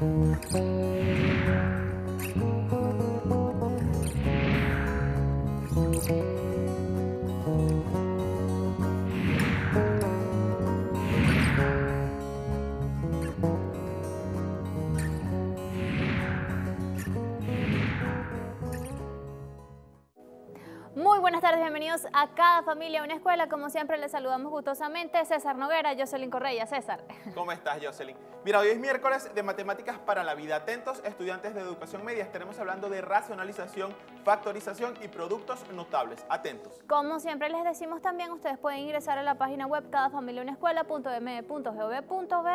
Thank you. Muy buenas tardes, bienvenidos a Cada Familia, una escuela. Como siempre, les saludamos gustosamente. César Noguera, Jocelyn Correa. César. ¿Cómo estás, Jocelyn? Mira, hoy es miércoles de Matemáticas para la Vida. Atentos, estudiantes de educación media, estaremos hablando de racionalización, factorización y productos notables. Atentos. Como siempre les decimos también, ustedes pueden ingresar a la página web B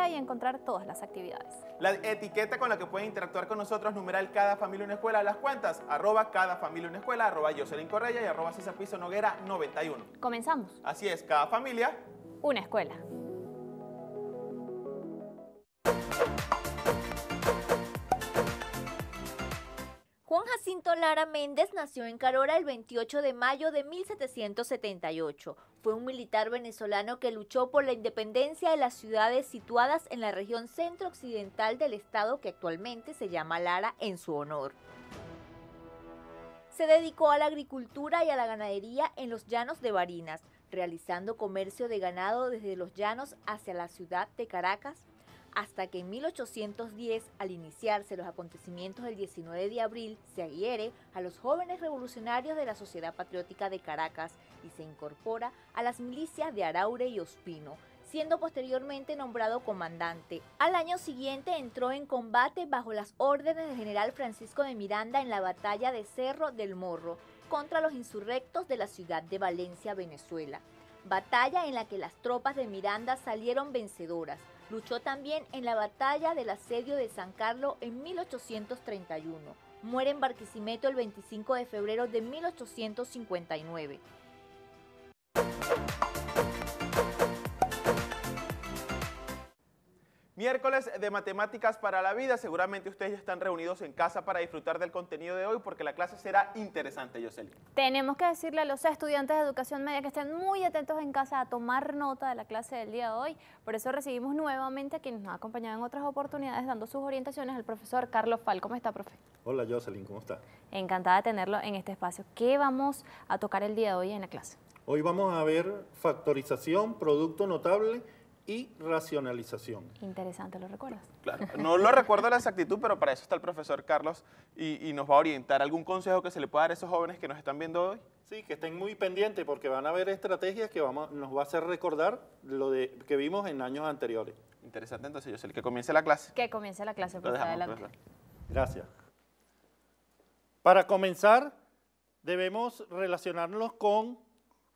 y encontrar todas las actividades. La etiqueta con la que pueden interactuar con nosotros, numeral Cada Familia Una Escuela, las cuentas, arroba Cada Familia Una Escuela, arroba Jocelyn Correa y arroba Piso Noguera 91. Comenzamos. Así es, cada familia. Una escuela. Juan Jacinto Lara Méndez nació en Carora el 28 de mayo de 1778. Fue un militar venezolano que luchó por la independencia de las ciudades situadas en la región centro-occidental del estado que actualmente se llama Lara en su honor. Se dedicó a la agricultura y a la ganadería en los llanos de Barinas, realizando comercio de ganado desde los llanos hacia la ciudad de Caracas, hasta que en 1810, al iniciarse los acontecimientos del 19 de abril, se adhiere a los jóvenes revolucionarios de la Sociedad Patriótica de Caracas y se incorpora a las milicias de Araure y Ospino, siendo posteriormente nombrado comandante. Al año siguiente entró en combate bajo las órdenes del general Francisco de Miranda en la batalla de Cerro del Morro contra los insurrectos de la ciudad de Valencia, Venezuela. Batalla en la que las tropas de Miranda salieron vencedoras. Luchó también en la batalla del asedio de San Carlos en 1831. Muere en Barquisimeto el 25 de febrero de 1859. Miércoles de Matemáticas para la Vida. Seguramente ustedes ya están reunidos en casa para disfrutar del contenido de hoy porque la clase será interesante, Jocelyn. Tenemos que decirle a los estudiantes de educación media que estén muy atentos en casa a tomar nota de la clase del día de hoy. Por eso recibimos nuevamente a quien nos ha acompañado en otras oportunidades dando sus orientaciones al profesor Carlos Fal. ¿Cómo está, profe? Hola, Jocelyn, ¿cómo está? Encantada de tenerlo en este espacio. ¿Qué vamos a tocar el día de hoy en la clase? Hoy vamos a ver factorización, producto notable y racionalización. Interesante, ¿lo recuerdas? Claro, no lo recuerdo a la exactitud, pero para eso está el profesor Carlos y, nos va a orientar. ¿Algún consejo que se le pueda dar a esos jóvenes que nos están viendo hoy? Sí, que estén muy pendientes porque van a haber estrategias que nos va a hacer recordar lo que vimos en años anteriores. Interesante, entonces yo sé que comience la clase. Que comience la clase, por pues, adelante. Pues, Gracias. Para comenzar, debemos relacionarnos con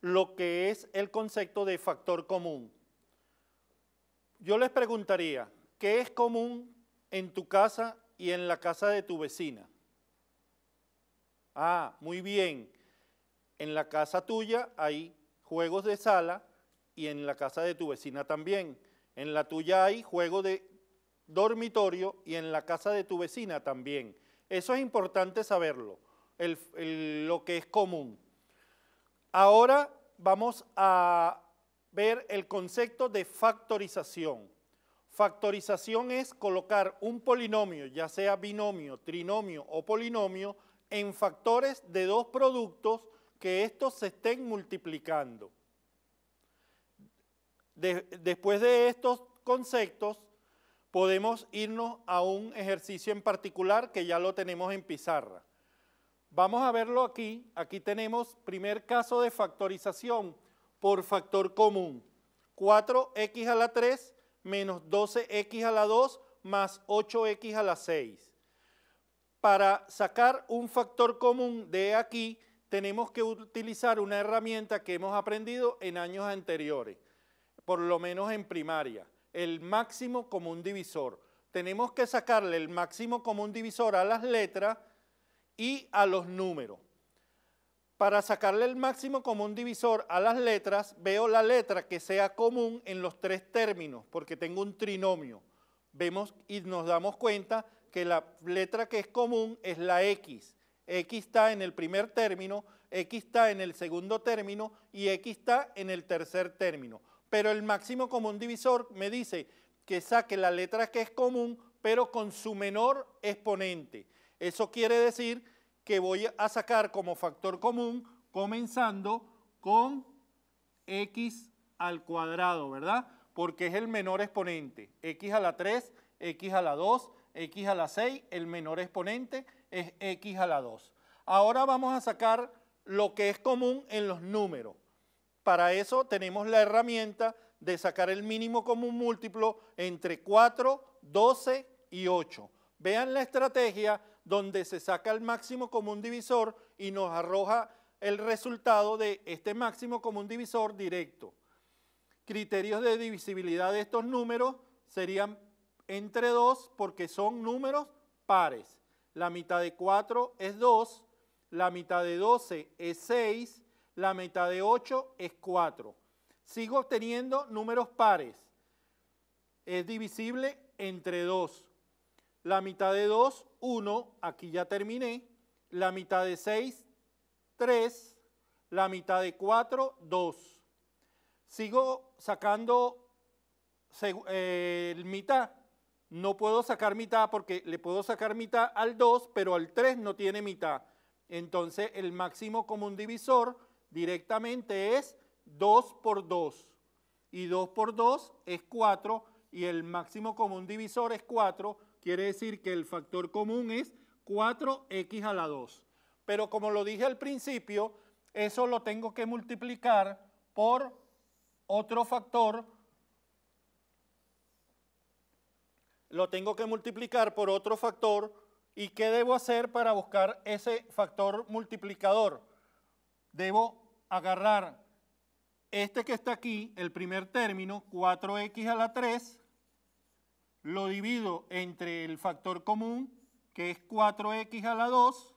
lo que es el concepto de factor común yo les preguntaría, ¿qué es común en tu casa y en la casa de tu vecina? Ah, muy bien. En la casa tuya hay juegos de sala y en la casa de tu vecina también. En la tuya hay juego de dormitorio y en la casa de tu vecina también. Eso es importante saberlo, lo que es común. Ahora vamos a ver el concepto de factorización. Factorización es colocar un polinomio, ya sea binomio, trinomio o polinomio, en factores de dos productos que estos se estén multiplicando. después de estos conceptos, podemos irnos a un ejercicio en particular que ya lo tenemos en pizarra. Vamos a verlo aquí. Aquí tenemos primer caso de factorización por factor común. 4x a la 3 menos 12x a la 2 más 8x a la 6. Para sacar un factor común de aquí, tenemos que utilizar una herramienta que hemos aprendido en años anteriores, por lo menos en primaria, el máximo común divisor. Tenemos que sacarle el máximo común divisor a las letras y a los números. Para sacarle el máximo común divisor a las letras, veo la letra que sea común en los tres términos, porque tengo un trinomio. Vemos y nos damos cuenta que la letra que es común es la X. X está en el primer término, X está en el segundo término y X está en el tercer término. Pero el máximo común divisor me dice que saque la letra que es común, pero con su menor exponente. Eso quiere decir que voy a sacar como factor común comenzando con x al cuadrado, ¿verdad? Porque es el menor exponente. x a la 3, x a la 2, x a la 6, el menor exponente es x a la 2. Ahora vamos a sacar lo que es común en los números. Para eso tenemos la herramienta de sacar el mínimo común múltiplo entre 4, 12 y 8. Vean la estrategia donde se saca el máximo común divisor y nos arroja el resultado de este máximo común divisor directo. Criterios de divisibilidad de estos números serían entre 2 porque son números pares. La mitad de 4 es 2, la mitad de 12 es 6, la mitad de 8 es 4. Sigo obteniendo números pares. Es divisible entre 2. La mitad de 2 1, aquí ya terminé, la mitad de 6, 3, la mitad de 4, 2. Sigo sacando eh, mitad, no puedo sacar mitad porque le puedo sacar mitad al 2, pero al 3 no tiene mitad. Entonces el máximo común divisor directamente es 2 por 2. Y 2 por 2 es 4 y el máximo común divisor es 4. Quiere decir que el factor común es 4x a la 2. Pero como lo dije al principio, eso lo tengo que multiplicar por otro factor. Lo tengo que multiplicar por otro factor. ¿Y qué debo hacer para buscar ese factor multiplicador? Debo agarrar este que está aquí, el primer término, 4x a la 3, lo divido entre el factor común, que es 4x a la 2,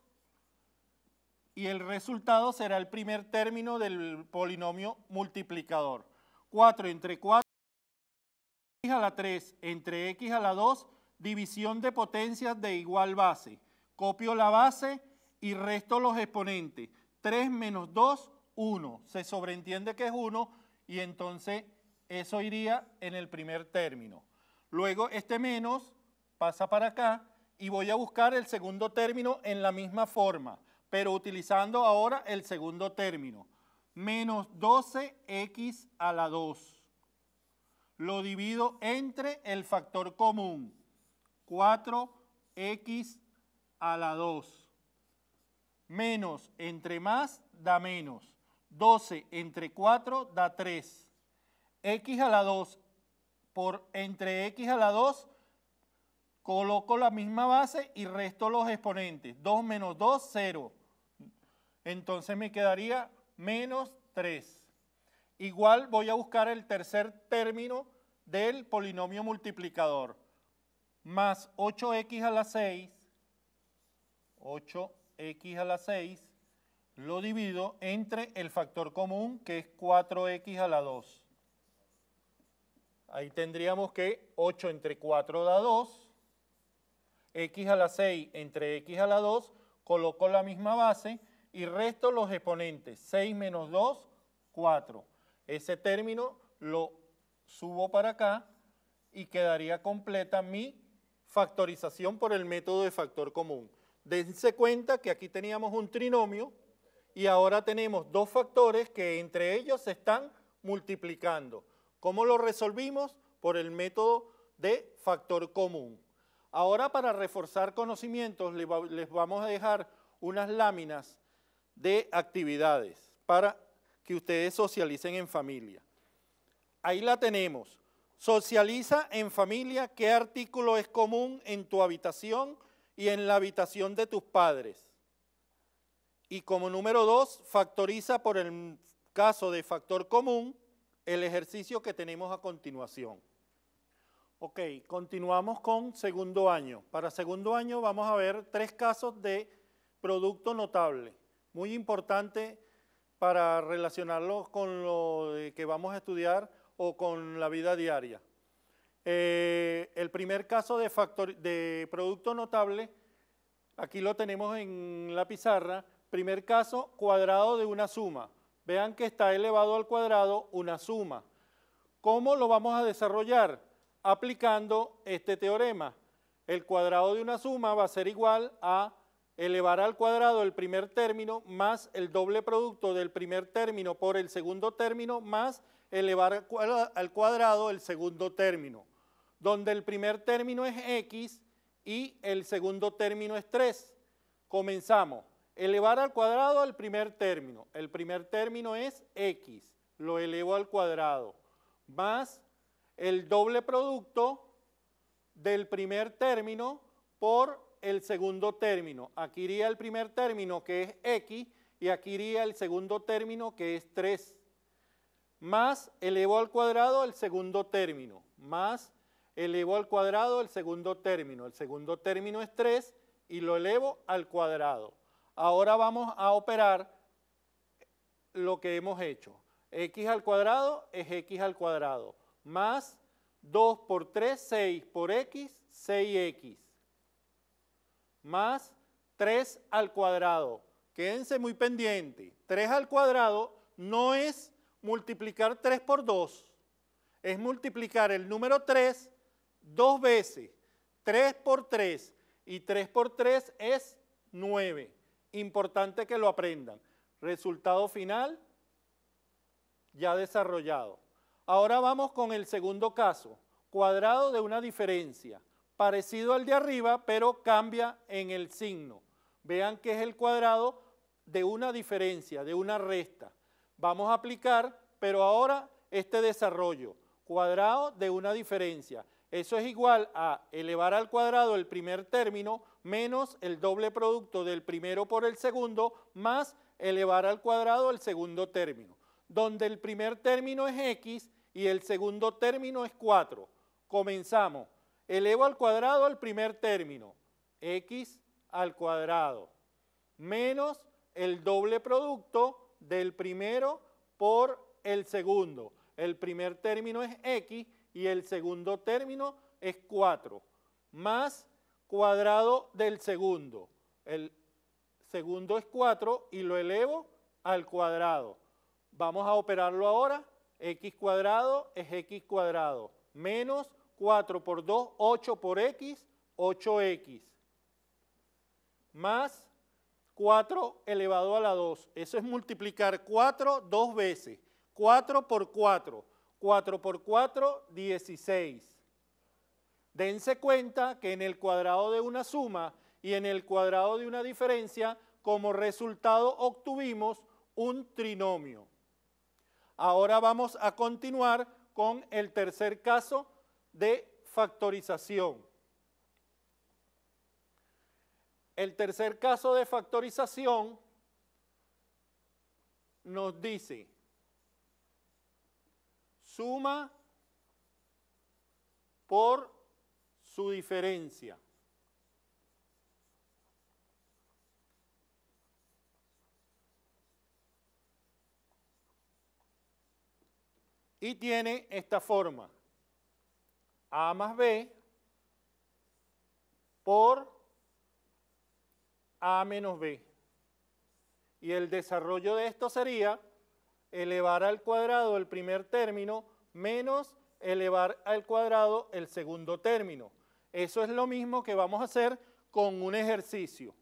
y el resultado será el primer término del polinomio multiplicador. 4 entre 4 x a la 3 entre x a la 2, división de potencias de igual base. Copio la base y resto los exponentes. 3 menos 2, 1. Se sobreentiende que es 1 y entonces eso iría en el primer término. Luego este menos pasa para acá y voy a buscar el segundo término en la misma forma, pero utilizando ahora el segundo término. Menos 12x a la 2. Lo divido entre el factor común. 4x a la 2. Menos entre más da menos. 12 entre 4 da 3. x a la 2 por entre x a la 2, coloco la misma base y resto los exponentes. 2 menos 2, 0. Entonces me quedaría menos 3. Igual voy a buscar el tercer término del polinomio multiplicador. Más 8x a la 6, 8x a la 6, lo divido entre el factor común que es 4x a la 2. Ahí tendríamos que 8 entre 4 da 2, x a la 6 entre x a la 2, coloco la misma base y resto los exponentes, 6 menos 2, 4. Ese término lo subo para acá y quedaría completa mi factorización por el método de factor común. Dense cuenta que aquí teníamos un trinomio y ahora tenemos dos factores que entre ellos se están multiplicando. ¿Cómo lo resolvimos? Por el método de factor común. Ahora para reforzar conocimientos les vamos a dejar unas láminas de actividades para que ustedes socialicen en familia. Ahí la tenemos. Socializa en familia qué artículo es común en tu habitación y en la habitación de tus padres. Y como número dos, factoriza por el caso de factor común el ejercicio que tenemos a continuación. Ok, continuamos con segundo año. Para segundo año vamos a ver tres casos de producto notable, muy importante para relacionarlos con lo eh, que vamos a estudiar o con la vida diaria. Eh, el primer caso de producto notable, aquí lo tenemos en la pizarra, primer caso, cuadrado de una suma. Vean que está elevado al cuadrado una suma. ¿Cómo lo vamos a desarrollar? Aplicando este teorema. El cuadrado de una suma va a ser igual a elevar al cuadrado el primer término más el doble producto del primer término por el segundo término más elevar al cuadrado el segundo término, donde el primer término es x y el segundo término es 3. Comenzamos. Elevar al cuadrado al primer término. El primer término es x, lo elevo al cuadrado, más el doble producto del primer término por el segundo término. Aquí iría el primer término que es x y aquí iría el segundo término que es 3. Más elevo al cuadrado el segundo término, más elevo al cuadrado el segundo término. El segundo término es 3 y lo elevo al cuadrado ahora vamos a operar lo que hemos hecho. x al cuadrado es x al cuadrado, más 2 por 3, 6 por x, 6x, más 3 al cuadrado. Quédense muy pendientes, 3 al cuadrado no es multiplicar 3 por 2, es multiplicar el número 3 dos veces, 3 por 3, y 3 por 3 es 9. Importante que lo aprendan. Resultado final ya desarrollado. Ahora vamos con el segundo caso, cuadrado de una diferencia, parecido al de arriba, pero cambia en el signo. Vean que es el cuadrado de una diferencia, de una resta. Vamos a aplicar, pero ahora este desarrollo, cuadrado de una diferencia. Eso es igual a elevar al cuadrado el primer término menos el doble producto del primero por el segundo más elevar al cuadrado el segundo término, donde el primer término es x y el segundo término es 4. Comenzamos. Elevo al cuadrado el primer término, x al cuadrado, menos el doble producto del primero por el segundo. El primer término es x y el segundo término es 4, más cuadrado del segundo. El segundo es 4 y lo elevo al cuadrado. Vamos a operarlo ahora. x cuadrado es x cuadrado. Menos 4 por 2, 8 por x, 8x. Más 4 elevado a la 2. Eso es multiplicar 4 dos veces. 4 por 4. 4 por 4, 16. Dense cuenta que en el cuadrado de una suma y en el cuadrado de una diferencia, como resultado obtuvimos un trinomio. Ahora vamos a continuar con el tercer caso de factorización. El tercer caso de factorización nos dice suma por su diferencia. Y tiene esta forma. A más B por A menos B. Y el desarrollo de esto sería elevar al cuadrado el primer término menos elevar al cuadrado el segundo término. Eso es lo mismo que vamos a hacer con un ejercicio.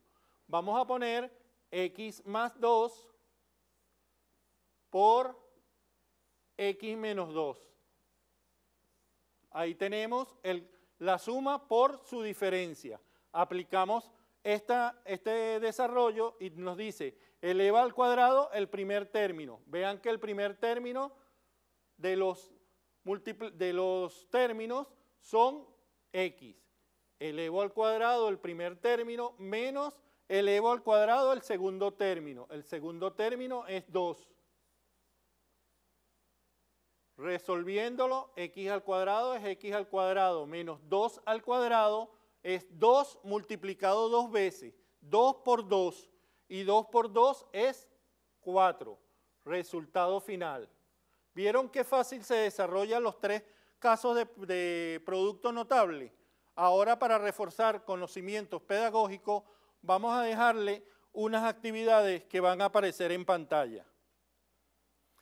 Vamos a poner x más 2 por x menos 2. Ahí tenemos la suma por su diferencia. Aplicamos este desarrollo y nos dice, eleva al cuadrado el primer término. Vean que el primer término de los, de los términos son x. Elevo al cuadrado el primer término menos elevo al cuadrado el segundo término. El segundo término es 2. Resolviéndolo, x al cuadrado es x al cuadrado menos 2 al cuadrado es 2 multiplicado dos veces. 2 por 2 y 2 por 2 es 4. Resultado final. ¿Vieron qué fácil se desarrollan los tres casos de, producto notable? Ahora para reforzar conocimientos pedagógicos vamos a dejarle unas actividades que van a aparecer en pantalla.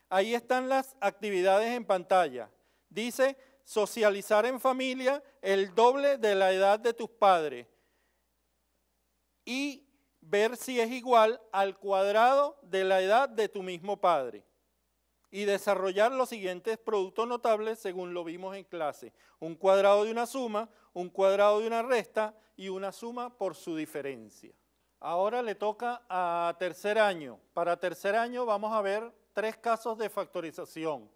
Ahí están las actividades en pantalla. Dice socializar en familia el doble de la edad de tus padres y ver si es igual al cuadrado de la edad de tu mismo padre y desarrollar los siguientes productos notables según lo vimos en clase. Un cuadrado de una suma, un cuadrado de una resta y una suma por su diferencia. Ahora le toca a tercer año. Para tercer año vamos a ver tres casos de factorización.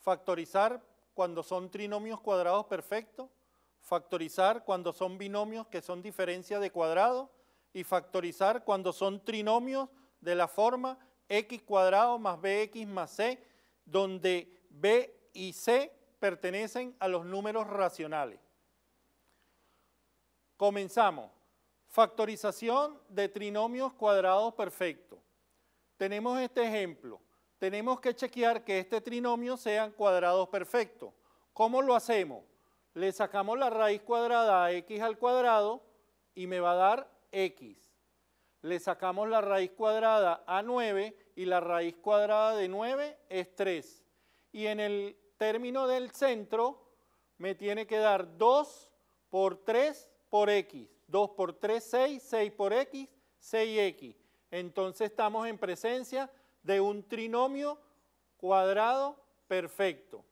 Factorizar cuando son trinomios cuadrados perfectos, factorizar cuando son binomios que son diferencia de cuadrado y factorizar cuando son trinomios de la forma x cuadrado más bx más c, donde b y c pertenecen a los números racionales. Comenzamos. Factorización de trinomios cuadrados perfectos. Tenemos este ejemplo tenemos que chequear que este trinomio sean cuadrados perfecto. ¿Cómo lo hacemos? Le sacamos la raíz cuadrada a x al cuadrado y me va a dar x. Le sacamos la raíz cuadrada a 9 y la raíz cuadrada de 9 es 3. Y en el término del centro me tiene que dar 2 por 3 por x. 2 por 3, 6, 6 por x, 6x. Entonces estamos en presencia de un trinomio cuadrado perfecto.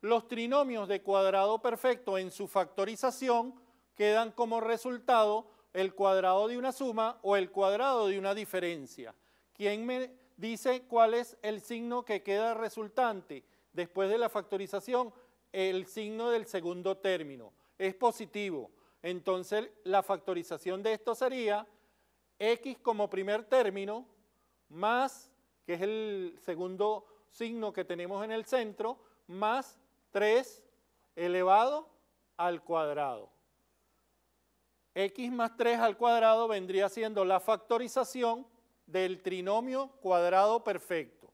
Los trinomios de cuadrado perfecto en su factorización quedan como resultado el cuadrado de una suma o el cuadrado de una diferencia. ¿Quién me dice cuál es el signo que queda resultante después de la factorización? El signo del segundo término. Es positivo. Entonces la factorización de esto sería x como primer término más es el segundo signo que tenemos en el centro, más 3 elevado al cuadrado. x más 3 al cuadrado vendría siendo la factorización del trinomio cuadrado perfecto.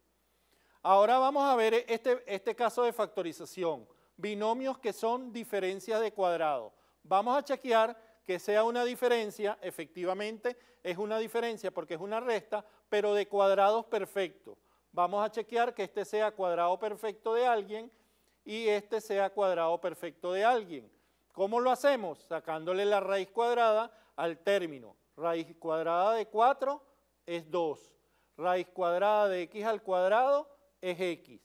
Ahora vamos a ver este, este caso de factorización, binomios que son diferencias de cuadrado. Vamos a chequear que sea una diferencia, efectivamente es una diferencia porque es una resta, pero de cuadrados perfectos. Vamos a chequear que este sea cuadrado perfecto de alguien y este sea cuadrado perfecto de alguien. ¿Cómo lo hacemos? Sacándole la raíz cuadrada al término. Raíz cuadrada de 4 es 2. Raíz cuadrada de x al cuadrado es x.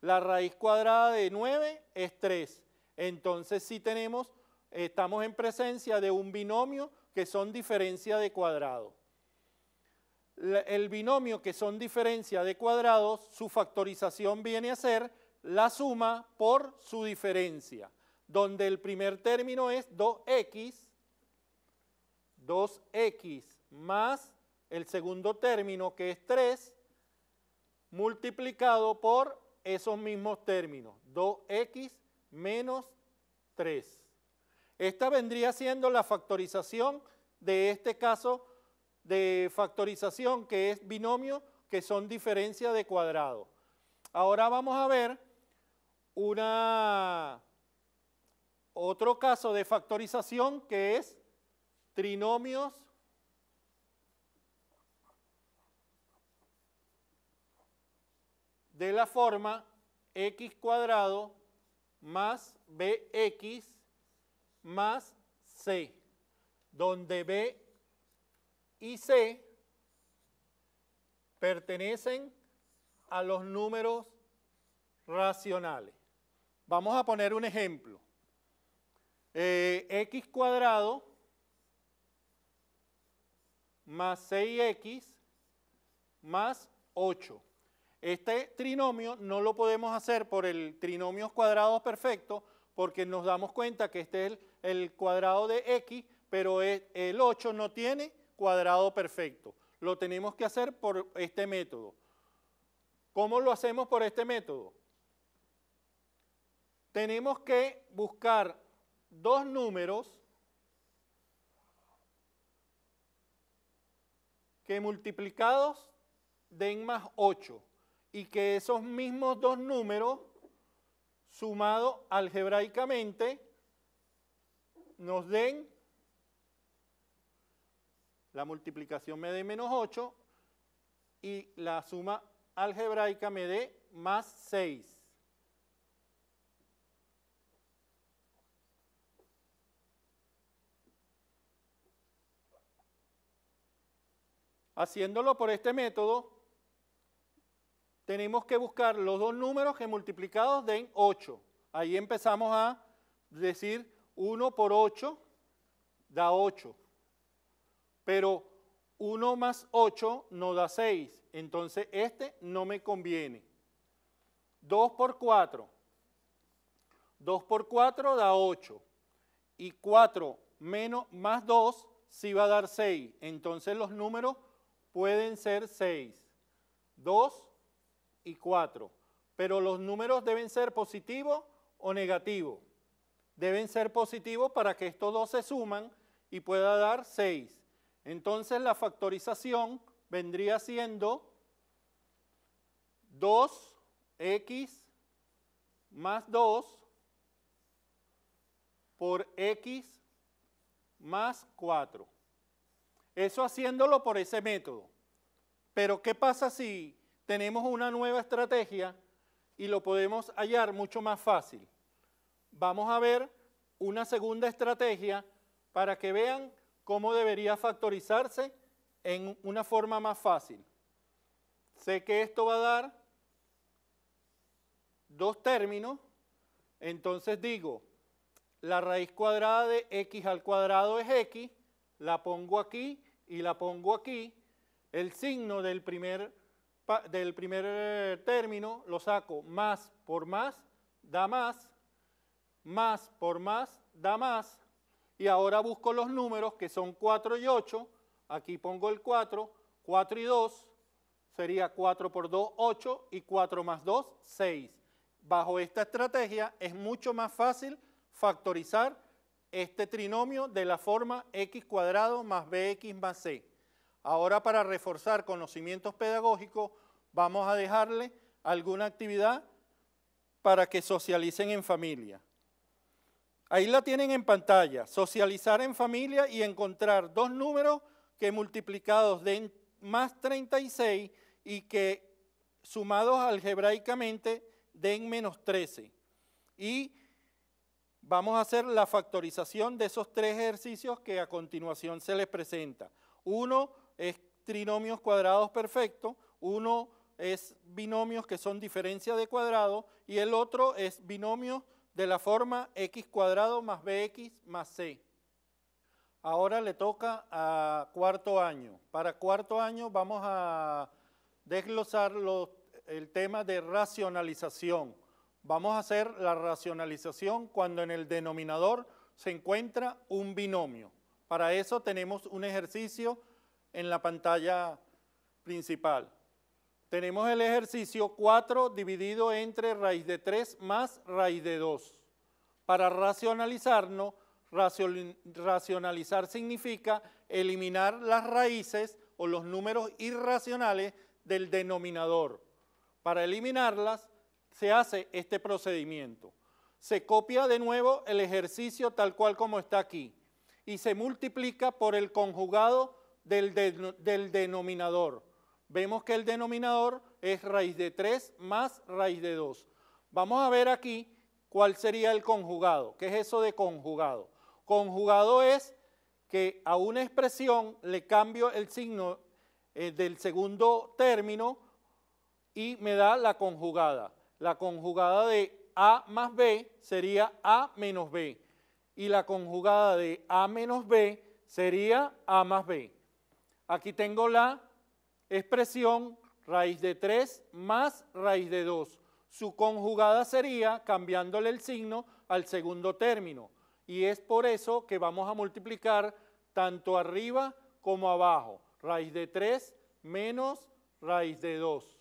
La raíz cuadrada de 9 es 3. Entonces sí tenemos estamos en presencia de un binomio que son diferencia de cuadrado. El binomio que son diferencia de cuadrados, su factorización viene a ser la suma por su diferencia, donde el primer término es 2x, 2x más el segundo término que es 3, multiplicado por esos mismos términos, 2x menos 3. Esta vendría siendo la factorización de este caso de factorización que es binomio que son diferencia de cuadrado. Ahora vamos a ver una, otro caso de factorización que es trinomios de la forma x cuadrado más bx más C, donde B y C pertenecen a los números racionales. Vamos a poner un ejemplo. Eh, x cuadrado más 6x más 8. Este trinomio no lo podemos hacer por el trinomio cuadrado perfecto porque nos damos cuenta que este es el el cuadrado de x, pero e, el 8 no tiene cuadrado perfecto. Lo tenemos que hacer por este método. ¿Cómo lo hacemos por este método? Tenemos que buscar dos números que multiplicados den más 8 y que esos mismos dos números sumados algebraicamente nos den la multiplicación me dé menos 8 y la suma algebraica me dé más 6. Haciéndolo por este método, tenemos que buscar los dos números que multiplicados den 8. Ahí empezamos a decir 1 por 8 da 8, pero 1 más 8 no da 6, entonces este no me conviene. 2 por 4, 2 por 4 da 8, y 4 menos, más 2 sí va a dar 6, entonces los números pueden ser 6, 2 y 4, pero los números deben ser positivos o negativos deben ser positivos para que estos dos se suman y pueda dar 6. Entonces la factorización vendría siendo 2x más 2 por x más 4. Eso haciéndolo por ese método. Pero ¿qué pasa si tenemos una nueva estrategia y lo podemos hallar mucho más fácil? vamos a ver una segunda estrategia para que vean cómo debería factorizarse en una forma más fácil. Sé que esto va a dar dos términos, entonces digo, la raíz cuadrada de x al cuadrado es x, la pongo aquí y la pongo aquí, el signo del primer, eh, término lo saco más por más, da más, más por más da más. Y ahora busco los números que son 4 y 8. Aquí pongo el 4. 4 y 2 sería 4 por 2, 8. Y 4 más 2, 6. Bajo esta estrategia es mucho más fácil factorizar este trinomio de la forma x cuadrado más bx más c. Ahora para reforzar conocimientos pedagógicos vamos a dejarle alguna actividad para que socialicen en familia. Ahí la tienen en pantalla, socializar en familia y encontrar dos números que multiplicados den más 36 y que sumados algebraicamente den menos 13. Y vamos a hacer la factorización de esos tres ejercicios que a continuación se les presenta. Uno es trinomios cuadrados perfectos, uno es binomios que son diferencia de cuadrado y el otro es binomios de la forma x cuadrado más bx más c. Ahora le toca a cuarto año. Para cuarto año vamos a desglosar el tema de racionalización. Vamos a hacer la racionalización cuando en el denominador se encuentra un binomio. Para eso tenemos un ejercicio en la pantalla principal. Tenemos el ejercicio 4 dividido entre raíz de 3 más raíz de 2. Para racionalizarnos, racionalizar significa eliminar las raíces o los números irracionales del denominador. Para eliminarlas se hace este procedimiento. Se copia de nuevo el ejercicio tal cual como está aquí y se multiplica por el conjugado del, del denominador vemos que el denominador es raíz de 3 más raíz de 2. Vamos a ver aquí cuál sería el conjugado. ¿Qué es eso de conjugado? Conjugado es que a una expresión le cambio el signo eh, del segundo término y me da la conjugada. La conjugada de A más B sería A menos B. Y la conjugada de A menos B sería A más B. Aquí tengo la expresión raíz de 3 más raíz de 2. Su conjugada sería cambiándole el signo al segundo término. Y es por eso que vamos a multiplicar tanto arriba como abajo. Raíz de 3 menos raíz de 2.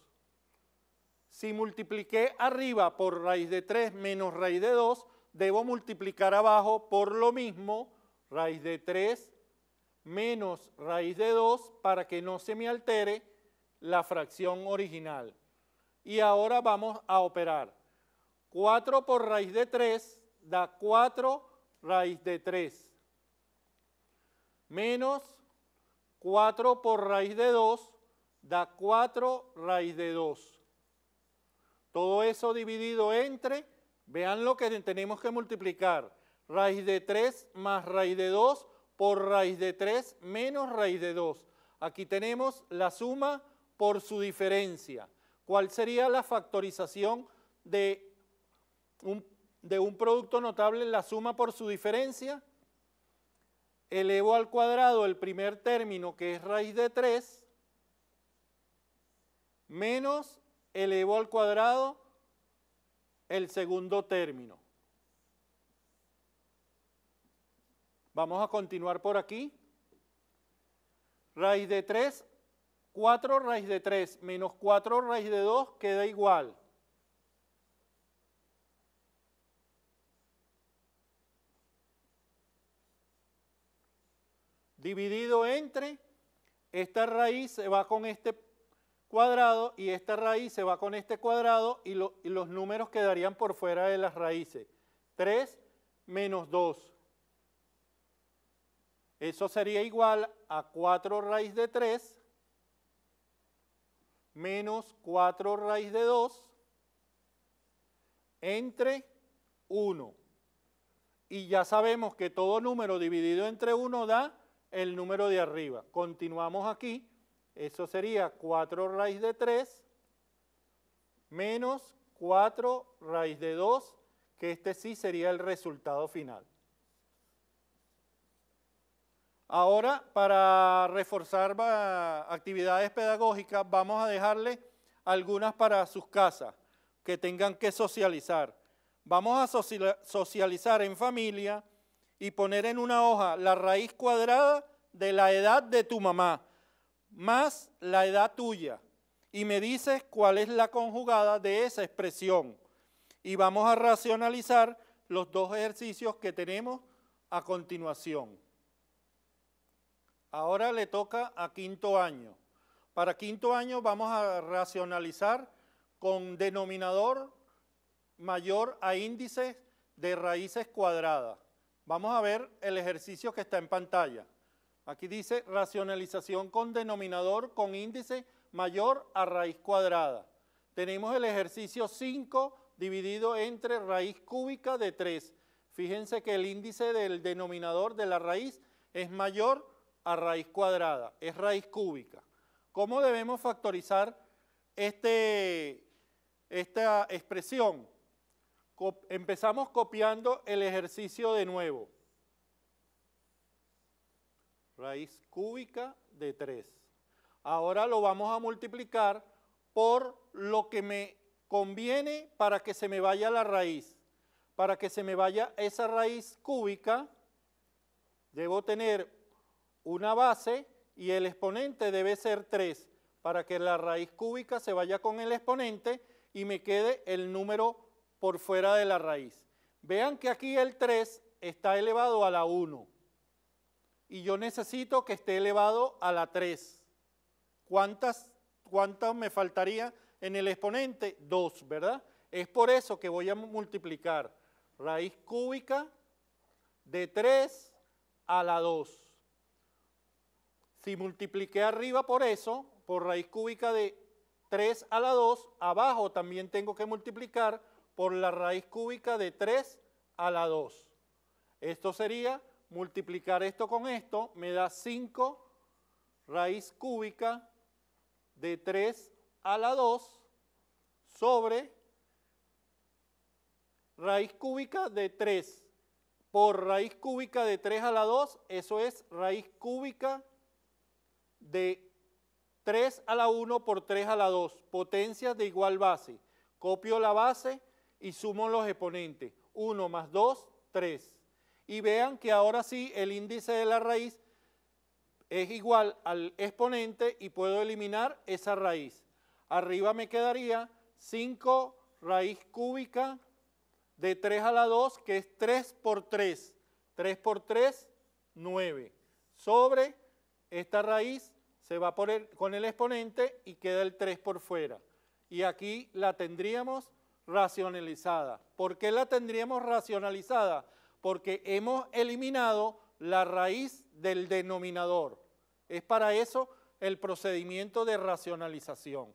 Si multipliqué arriba por raíz de 3 menos raíz de 2, debo multiplicar abajo por lo mismo, raíz de 3 menos raíz de 2 para que no se me altere la fracción original. Y ahora vamos a operar. 4 por raíz de 3 da 4 raíz de 3. Menos 4 por raíz de 2 da 4 raíz de 2. Todo eso dividido entre, vean lo que tenemos que multiplicar. Raíz de 3 más raíz de 2 por raíz de 3 menos raíz de 2. Aquí tenemos la suma por su diferencia. ¿Cuál sería la factorización de un, producto notable? La suma por su diferencia. Elevo al cuadrado el primer término que es raíz de 3 menos elevo al cuadrado el segundo término. Vamos a continuar por aquí. Raíz de 3, 4 raíz de 3 menos 4 raíz de 2 queda igual. Dividido entre, esta raíz se va con este cuadrado y esta raíz se va con este cuadrado y, los números quedarían por fuera de las raíces. 3 menos 2. Eso sería igual a 4 raíz de 3 menos 4 raíz de 2 entre 1. Y ya sabemos que todo número dividido entre 1 da el número de arriba. Continuamos aquí. Eso sería 4 raíz de 3 menos 4 raíz de 2, que este sí sería el resultado final. Ahora, para reforzar actividades pedagógicas, vamos a dejarle algunas para sus casas, que tengan que socializar. Vamos a socializar en familia y poner en una hoja la raíz cuadrada de la edad de tu mamá, más la edad tuya. Y me dices cuál es la conjugada de esa expresión. Y vamos a racionalizar los dos ejercicios que tenemos a continuación. Ahora le toca a quinto año. Para quinto año vamos a racionalizar con denominador mayor a índice de raíces cuadradas. Vamos a ver el ejercicio que está en pantalla. Aquí dice racionalización con denominador con índice mayor a raíz cuadrada. Tenemos el ejercicio 5 dividido entre raíz cúbica de 3. Fíjense que el índice del denominador de la raíz es mayor a raíz cuadrada, es raíz cúbica. ¿Cómo debemos factorizar este, esta expresión? empezamos copiando el ejercicio de nuevo. Raíz cúbica de 3. Ahora lo vamos a multiplicar por lo que me conviene para que se me vaya la raíz. Para que se me vaya esa raíz cúbica, debo tener una base y el exponente debe ser 3 para que la raíz cúbica se vaya con el exponente y me quede el número por fuera de la raíz. Vean que aquí el 3 está elevado a la 1 y yo necesito que esté elevado a la 3. ¿Cuántas, me faltaría en el exponente? 2, ¿verdad? Es por eso que voy a multiplicar raíz cúbica de 3 a la 2. Si multipliqué arriba por eso, por raíz cúbica de 3 a la 2, abajo también tengo que multiplicar por la raíz cúbica de 3 a la 2. Esto sería multiplicar esto con esto, me da 5 raíz cúbica de 3 a la 2 sobre raíz cúbica de 3 por raíz cúbica de 3 a la 2, eso es raíz cúbica de de 3 a la 1 por 3 a la 2, potencias de igual base. Copio la base y sumo los exponentes. 1 más 2, 3. Y vean que ahora sí el índice de la raíz es igual al exponente y puedo eliminar esa raíz. Arriba me quedaría 5 raíz cúbica de 3 a la 2, que es 3 por 3. 3 por 3, 9. Sobre esta raíz se va con el exponente y queda el 3 por fuera. Y aquí la tendríamos racionalizada. ¿Por qué la tendríamos racionalizada? Porque hemos eliminado la raíz del denominador. Es para eso el procedimiento de racionalización.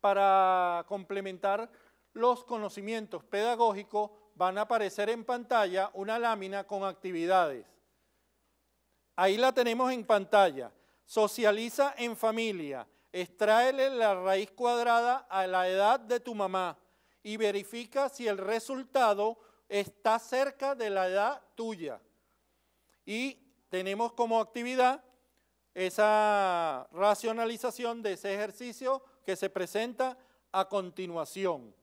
Para complementar los conocimientos pedagógicos van a aparecer en pantalla una lámina con actividades. Ahí la tenemos en pantalla. Socializa en familia. Extraele la raíz cuadrada a la edad de tu mamá y verifica si el resultado está cerca de la edad tuya. Y tenemos como actividad esa racionalización de ese ejercicio que se presenta a continuación.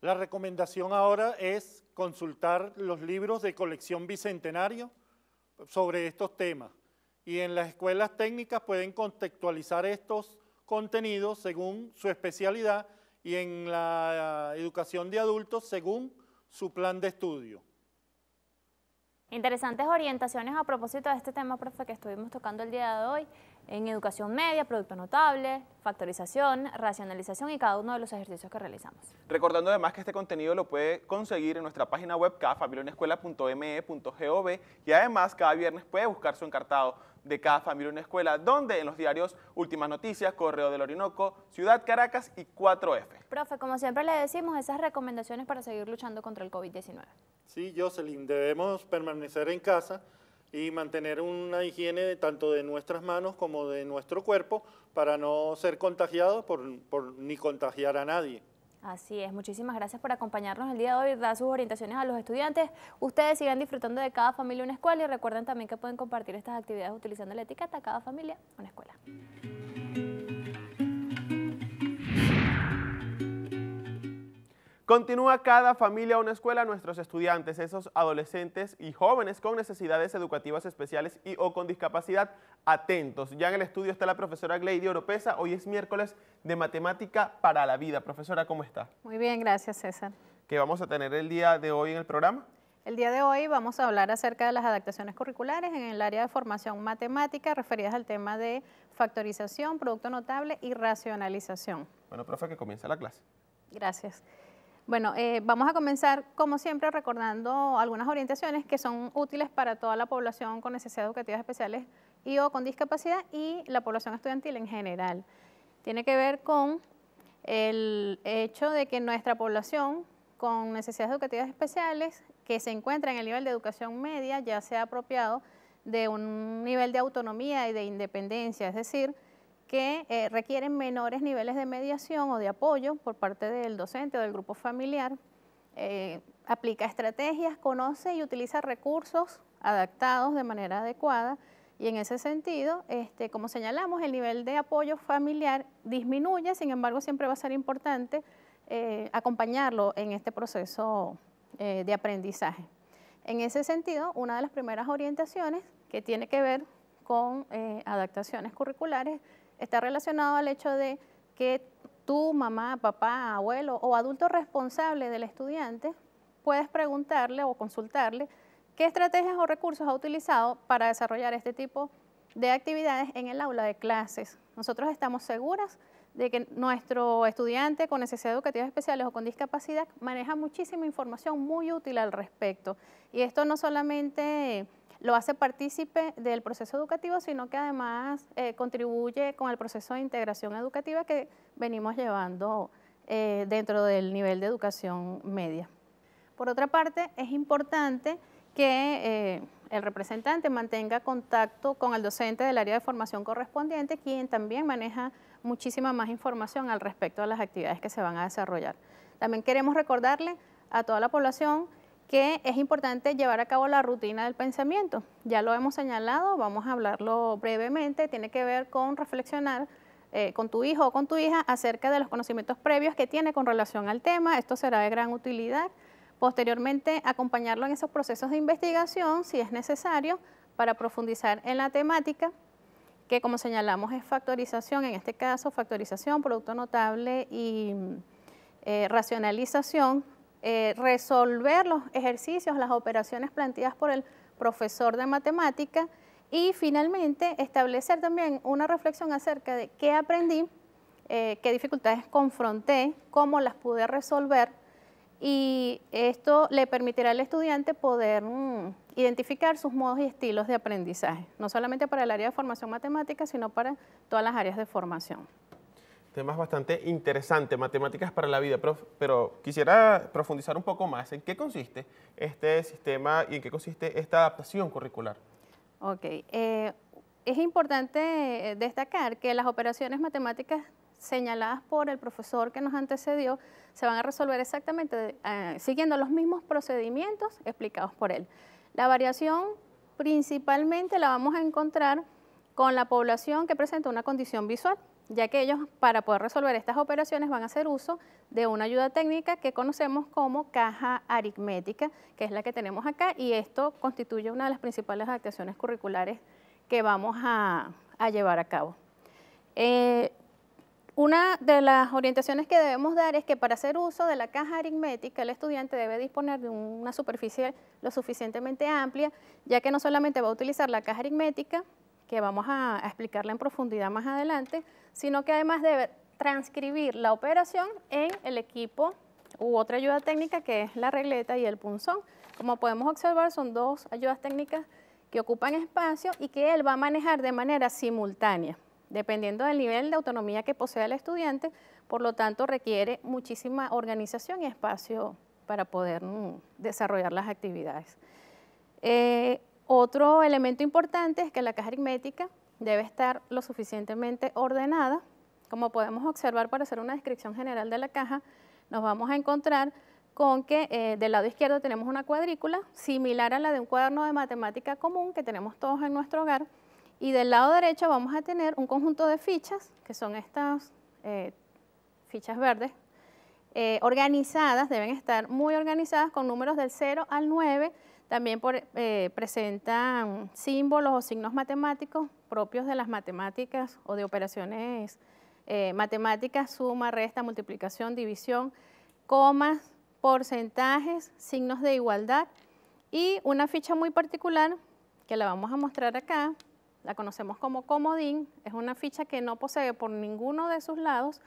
La recomendación ahora es consultar los libros de colección Bicentenario sobre estos temas. Y en las escuelas técnicas pueden contextualizar estos contenidos según su especialidad y en la educación de adultos según su plan de estudio. Interesantes orientaciones a propósito de este tema, profe, que estuvimos tocando el día de hoy en educación media, producto notable, factorización, racionalización y cada uno de los ejercicios que realizamos. Recordando además que este contenido lo puede conseguir en nuestra página web cada e y además cada viernes puede buscar su encartado de cada familia una escuela, donde en los diarios Últimas Noticias, Correo del Orinoco, Ciudad Caracas y 4F. Profe, como siempre le decimos, esas recomendaciones para seguir luchando contra el COVID-19. Sí, Jocelyn, debemos permanecer en casa y mantener una higiene tanto de nuestras manos como de nuestro cuerpo para no ser contagiados por, ni contagiar a nadie. Así es, muchísimas gracias por acompañarnos el día de hoy, dar sus orientaciones a los estudiantes. Ustedes sigan disfrutando de cada familia una escuela y recuerden también que pueden compartir estas actividades utilizando la etiqueta cada familia una escuela. Continúa cada familia una escuela, nuestros estudiantes, esos adolescentes y jóvenes con necesidades educativas especiales y o con discapacidad, atentos. Ya en el estudio está la profesora Gleidia Oropesa, hoy es miércoles de Matemática para la Vida. Profesora, ¿cómo está? Muy bien, gracias César. ¿Qué vamos a tener el día de hoy en el programa? El día de hoy vamos a hablar acerca de las adaptaciones curriculares en el área de formación matemática referidas al tema de factorización, producto notable y racionalización. Bueno, profe, que comience la clase. Gracias. Bueno, eh, vamos a comenzar, como siempre, recordando algunas orientaciones que son útiles para toda la población con necesidades educativas especiales y o con discapacidad y la población estudiantil en general. Tiene que ver con el hecho de que nuestra población con necesidades educativas especiales que se encuentra en el nivel de educación media ya se ha apropiado de un nivel de autonomía y de independencia, es decir, que eh, requieren menores niveles de mediación o de apoyo por parte del docente o del grupo familiar. Eh, aplica estrategias, conoce y utiliza recursos adaptados de manera adecuada y en ese sentido, este, como señalamos, el nivel de apoyo familiar disminuye, sin embargo siempre va a ser importante eh, acompañarlo en este proceso de aprendizaje. En ese sentido, una de las primeras orientaciones que tiene que ver con adaptaciones curriculares está relacionado al hecho de que tú, mamá, papá, abuelo o adulto responsable del estudiante, puedes preguntarle o consultarle qué estrategias o recursos ha utilizado para desarrollar este tipo de actividades en el aula de clases. Nosotros estamos seguras de que nuestro estudiante con necesidades educativas especiales o con discapacidad maneja muchísima información muy útil al respecto. Y esto no solamente lo hace partícipe del proceso educativo, sino que además eh, contribuye con el proceso de integración educativa que venimos llevando eh, dentro del nivel de educación media. Por otra parte, es importante que eh, el representante mantenga contacto con el docente del área de formación correspondiente, quien también maneja muchísima más información al respecto de las actividades que se van a desarrollar. También queremos recordarle a toda la población que es importante llevar a cabo la rutina del pensamiento. Ya lo hemos señalado, vamos a hablarlo brevemente, tiene que ver con reflexionar eh, con tu hijo o con tu hija acerca de los conocimientos previos que tiene con relación al tema, esto será de gran utilidad. Posteriormente, acompañarlo en esos procesos de investigación si es necesario para profundizar en la temática que como señalamos es factorización, en este caso factorización, producto notable y eh, racionalización eh, resolver los ejercicios, las operaciones planteadas por el profesor de matemática y finalmente establecer también una reflexión acerca de qué aprendí, eh, qué dificultades confronté, cómo las pude resolver y esto le permitirá al estudiante poder mm, identificar sus modos y estilos de aprendizaje, no solamente para el área de formación matemática, sino para todas las áreas de formación temas bastante interesantes, matemáticas para la vida, pero, quisiera profundizar un poco más en qué consiste este sistema y en qué consiste esta adaptación curricular. Ok, eh, es importante eh, destacar que las operaciones matemáticas señaladas por el profesor que nos antecedió se van a resolver exactamente eh, siguiendo los mismos procedimientos explicados por él. La variación principalmente la vamos a encontrar con la población que presenta una condición visual, ya que ellos para poder resolver estas operaciones van a hacer uso de una ayuda técnica que conocemos como caja aritmética, que es la que tenemos acá, y esto constituye una de las principales actuaciones curriculares que vamos a, llevar a cabo. Eh, una de las orientaciones que debemos dar es que para hacer uso de la caja aritmética el estudiante debe disponer de una superficie lo suficientemente amplia, ya que no solamente va a utilizar la caja aritmética, que vamos a, explicarla en profundidad más adelante, sino que además debe transcribir la operación en el equipo u otra ayuda técnica que es la regleta y el punzón. Como podemos observar, son dos ayudas técnicas que ocupan espacio y que él va a manejar de manera simultánea, dependiendo del nivel de autonomía que posee el estudiante, por lo tanto requiere muchísima organización y espacio para poder mm, desarrollar las actividades. Eh, otro elemento importante es que la caja aritmética debe estar lo suficientemente ordenada. Como podemos observar para hacer una descripción general de la caja, nos vamos a encontrar con que eh, del lado izquierdo tenemos una cuadrícula similar a la de un cuaderno de matemática común que tenemos todos en nuestro hogar y del lado derecho vamos a tener un conjunto de fichas, que son estas eh, fichas verdes, eh, organizadas, deben estar muy organizadas con números del 0 al 9 también eh, presentan símbolos o signos matemáticos propios de las matemáticas o de operaciones eh, matemáticas, suma, resta, multiplicación, división, comas, porcentajes, signos de igualdad y una ficha muy particular que la vamos a mostrar acá, la conocemos como comodín, es una ficha que no posee por ninguno de sus lados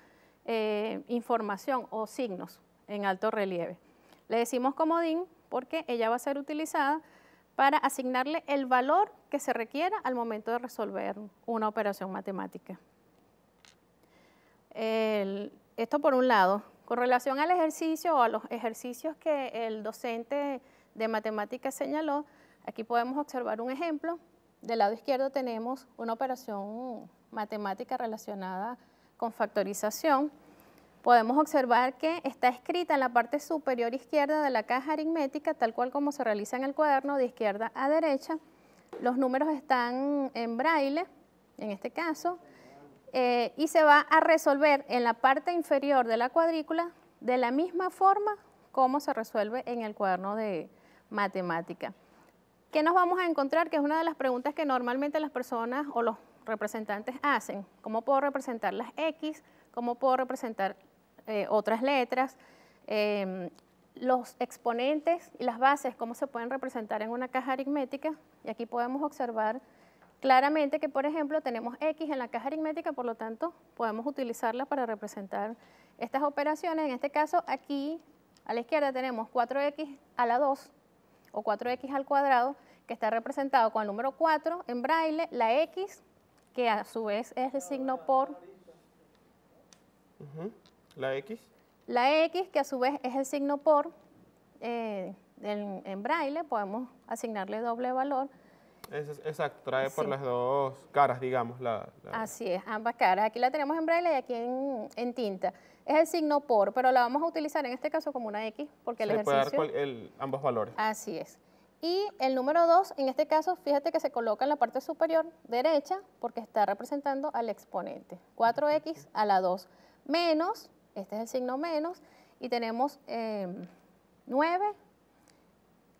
eh, información o signos en alto relieve. Le decimos comodín porque ella va a ser utilizada para asignarle el valor que se requiera al momento de resolver una operación matemática. esto por un lado. Con relación al ejercicio o a los ejercicios que el docente de matemáticas señaló, aquí podemos observar un ejemplo. Del lado izquierdo tenemos una operación matemática relacionada con factorización podemos observar que está escrita en la parte superior izquierda de la caja aritmética, tal cual como se realiza en el cuaderno, de izquierda a derecha. Los números están en braille, en este caso, eh, y se va a resolver en la parte inferior de la cuadrícula de la misma forma como se resuelve en el cuaderno de matemática. ¿Qué nos vamos a encontrar? Que es una de las preguntas que normalmente las personas o los representantes hacen. ¿Cómo puedo representar las X? ¿Cómo puedo representar eh, otras letras. Em, los exponentes y las bases, cómo se pueden representar en una caja aritmética. Y aquí podemos observar claramente que, por ejemplo, tenemos X en la caja aritmética, por lo tanto, podemos utilizarla para representar estas operaciones. En este caso, aquí a la izquierda tenemos 4X a la 2 o 4X al cuadrado, que está representado con el número 4 en braille, la X, que a su vez es el signo por... ¿La X? La X, que a su vez es el signo por, eh, en, braille podemos asignarle doble valor. exacto, trae por las dos caras, digamos. La, Así es, ambas caras. Aquí la tenemos en braille y aquí en, tinta. Es el signo por, pero la vamos a utilizar en este caso como una X, porque el se Puede dar el, ambos valores. Así es. Y el número 2, en este caso, fíjate que se coloca en la parte superior derecha porque está representando al exponente. 4x a la 2 menos este es el signo menos, y tenemos 9, em,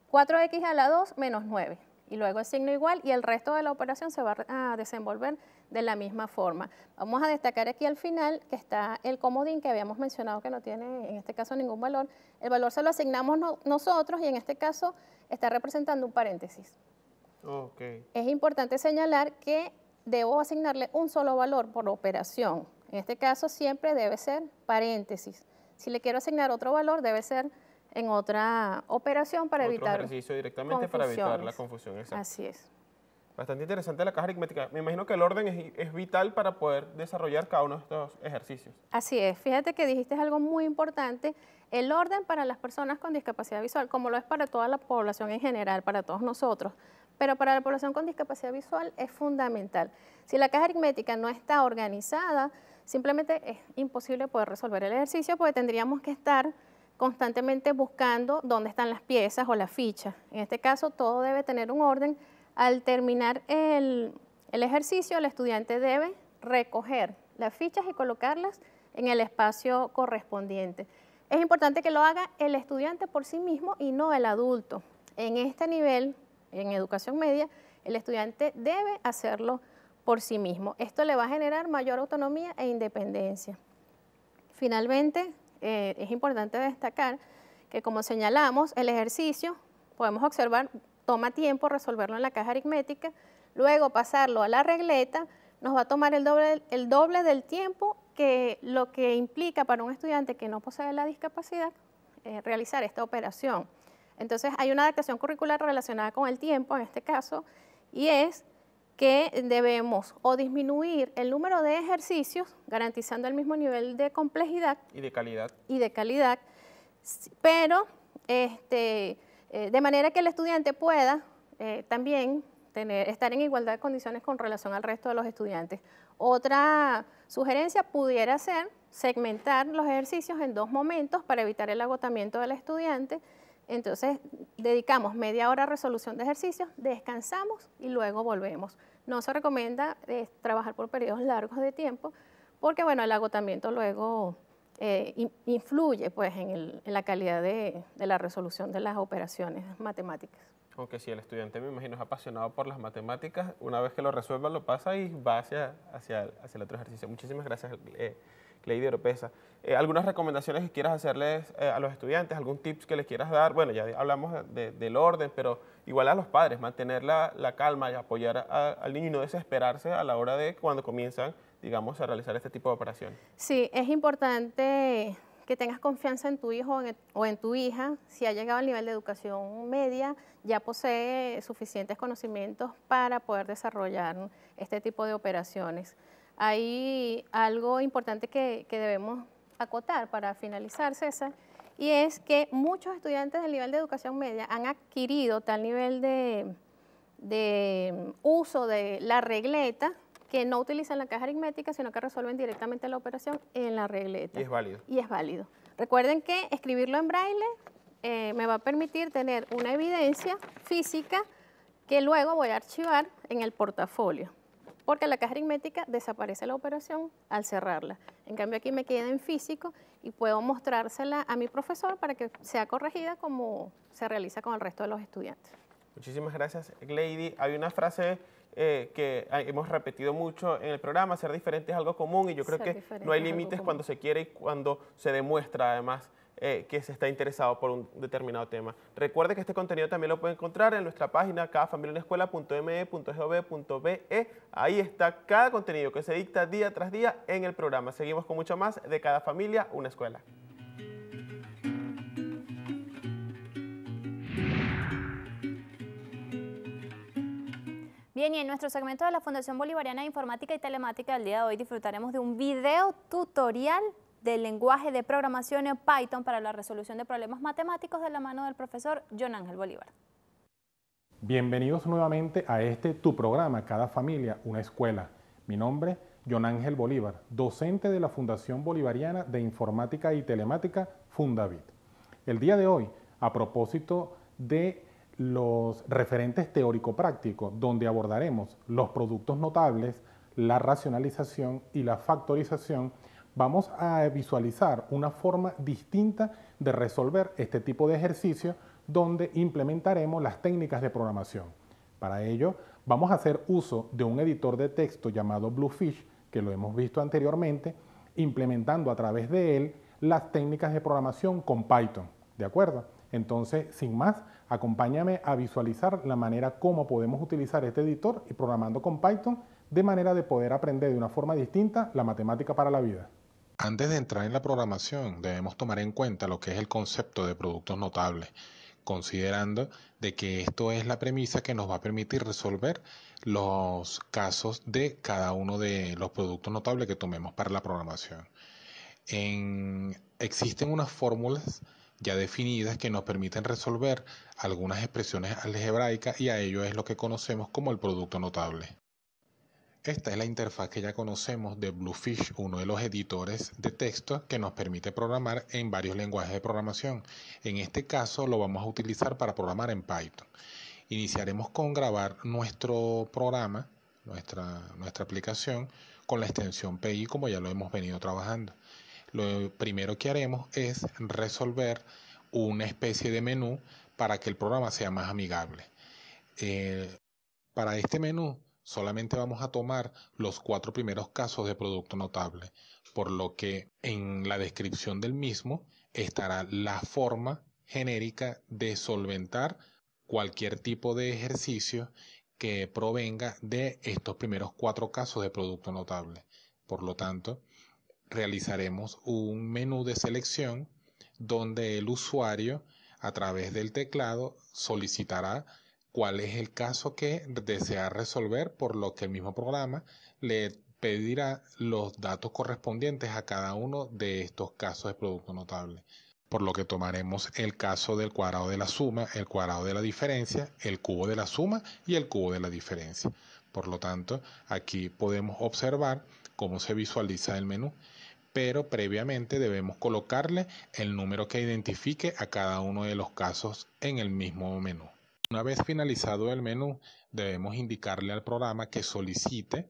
4x a la 2 menos 9, y luego el signo igual, y el resto de la operación se va a desenvolver de la misma forma. Vamos a destacar aquí al final que está el comodín que habíamos mencionado que no tiene en este caso ningún valor. El valor se lo asignamos nosotros y en este caso está representando un paréntesis. Okay. Es importante señalar que debo asignarle un solo valor por operación en este caso siempre debe ser paréntesis. Si le quiero asignar otro valor, debe ser en otra operación para otro evitar ejercicio directamente para evitar la confusión. Exacto. Así es. Bastante interesante la caja aritmética. Me imagino que el orden es, es, vital para poder desarrollar cada uno de estos ejercicios. Así es. Fíjate que dijiste algo muy importante. El orden para las personas con discapacidad visual, como lo es para toda la población en general, para todos nosotros, pero para la población con discapacidad visual es fundamental. Si la caja aritmética no está organizada, Simplemente es imposible poder resolver el ejercicio porque tendríamos que estar constantemente buscando dónde están las piezas o las fichas. En este caso, todo debe tener un orden. Al terminar el, ejercicio, el estudiante debe recoger las fichas y colocarlas en el espacio correspondiente. Es importante que lo haga el estudiante por sí mismo y no el adulto. En este nivel, en educación media, el estudiante debe hacerlo por sí mismo. Esto le va a generar mayor autonomía e independencia. Finalmente, eh, es importante destacar que como señalamos, el ejercicio, podemos observar, toma tiempo resolverlo en la caja aritmética, luego pasarlo a la regleta, nos va a tomar el doble, el doble del tiempo que lo que implica para un estudiante que no posee la discapacidad eh, realizar esta operación. Entonces hay una adaptación curricular relacionada con el tiempo en este caso y es que debemos o disminuir el número de ejercicios, garantizando el mismo nivel de complejidad. Y de calidad. Y de calidad, pero este, eh, de manera que el estudiante pueda eh, también estar en igualdad de condiciones con relación al resto de los estudiantes. Otra sugerencia pudiera ser segmentar los ejercicios en dos momentos para evitar el agotamiento del estudiante entonces, dedicamos media hora a resolución de ejercicios, descansamos y luego volvemos. No se recomienda eh, trabajar por periodos largos de tiempo porque, bueno, el agotamiento luego eh, influye pues, en, la calidad de, la resolución de las operaciones matemáticas. Aunque si el estudiante, me imagino, es apasionado por las matemáticas, una vez que lo resuelva, lo pasa y va hacia, el otro ejercicio. Muchísimas gracias. Eh, Lady Oropesa. Eh, ¿Algunas recomendaciones que quieras hacerles eh, a los estudiantes? ¿Algún tips que les quieras dar? Bueno, ya hablamos del orden, pero igual a los padres, mantener la, calma y apoyar al niño y no desesperarse a la hora de cuando comienzan, digamos, a realizar este tipo de operaciones. Sí, es importante que tengas confianza en tu hijo o en tu hija, si ha llegado al nivel de educación media, ya posee suficientes conocimientos para poder desarrollar este tipo de operaciones hay algo importante que, debemos acotar para finalizar, César, y es que muchos estudiantes del nivel de educación media han adquirido tal nivel de, uso de la regleta que no utilizan la caja aritmética, sino que resuelven directamente la operación en la regleta. Y es válido. Y es válido. Recuerden que escribirlo en braille eh, me va a permitir tener una evidencia física que luego voy a archivar en el portafolio porque la caja aritmética desaparece la operación al cerrarla. En cambio aquí me queda en físico y puedo mostrársela a mi profesor para que sea corregida como se realiza con el resto de los estudiantes. Muchísimas gracias, lady. Hay una frase eh, que hemos repetido mucho en el programa, ser diferente es algo común y yo creo que no hay límites cuando se quiere y cuando se demuestra además eh, que se está interesado por un determinado tema. Recuerde que este contenido también lo puede encontrar en nuestra página cadafamiliaenescuela.me.gov.be. Ahí está cada contenido que se dicta día tras día en el programa. Seguimos con mucho más de Cada Familia, una escuela. Bien, y en nuestro segmento de la Fundación Bolivariana de Informática y Telemática del día de hoy disfrutaremos de un video tutorial del lenguaje de programación en Python para la resolución de problemas matemáticos de la mano del profesor John Ángel Bolívar. Bienvenidos nuevamente a este Tu programa, Cada familia, una escuela. Mi nombre John Ángel Bolívar, docente de la Fundación Bolivariana de Informática y Telemática, Fundavit. El día de hoy, a propósito de los referentes teórico-prácticos, donde abordaremos los productos notables, la racionalización y la factorización vamos a visualizar una forma distinta de resolver este tipo de ejercicio donde implementaremos las técnicas de programación. Para ello, vamos a hacer uso de un editor de texto llamado Bluefish, que lo hemos visto anteriormente, implementando a través de él las técnicas de programación con Python. ¿De acuerdo? Entonces, sin más, acompáñame a visualizar la manera como podemos utilizar este editor y programando con Python de manera de poder aprender de una forma distinta la matemática para la vida. Antes de entrar en la programación, debemos tomar en cuenta lo que es el concepto de productos notables, considerando de que esto es la premisa que nos va a permitir resolver los casos de cada uno de los productos notables que tomemos para la programación. existen unas fórmulas ya definidas que nos permiten resolver algunas expresiones algebraicas y a ello es lo que conocemos como el producto notable. Esta es la interfaz que ya conocemos de Bluefish, uno de los editores de texto que nos permite programar en varios lenguajes de programación. En este caso lo vamos a utilizar para programar en Python. Iniciaremos con grabar nuestro programa, nuestra, nuestra aplicación, con la extensión PI como ya lo hemos venido trabajando. Lo primero que haremos es resolver una especie de menú para que el programa sea más amigable. Eh, para este menú Solamente vamos a tomar los cuatro primeros casos de producto notable, por lo que en la descripción del mismo estará la forma genérica de solventar cualquier tipo de ejercicio que provenga de estos primeros cuatro casos de producto notable. Por lo tanto, realizaremos un menú de selección donde el usuario a través del teclado solicitará cuál es el caso que desea resolver, por lo que el mismo programa le pedirá los datos correspondientes a cada uno de estos casos de producto notable. Por lo que tomaremos el caso del cuadrado de la suma, el cuadrado de la diferencia, el cubo de la suma y el cubo de la diferencia. Por lo tanto, aquí podemos observar cómo se visualiza el menú, pero previamente debemos colocarle el número que identifique a cada uno de los casos en el mismo menú. Una vez finalizado el menú, debemos indicarle al programa que solicite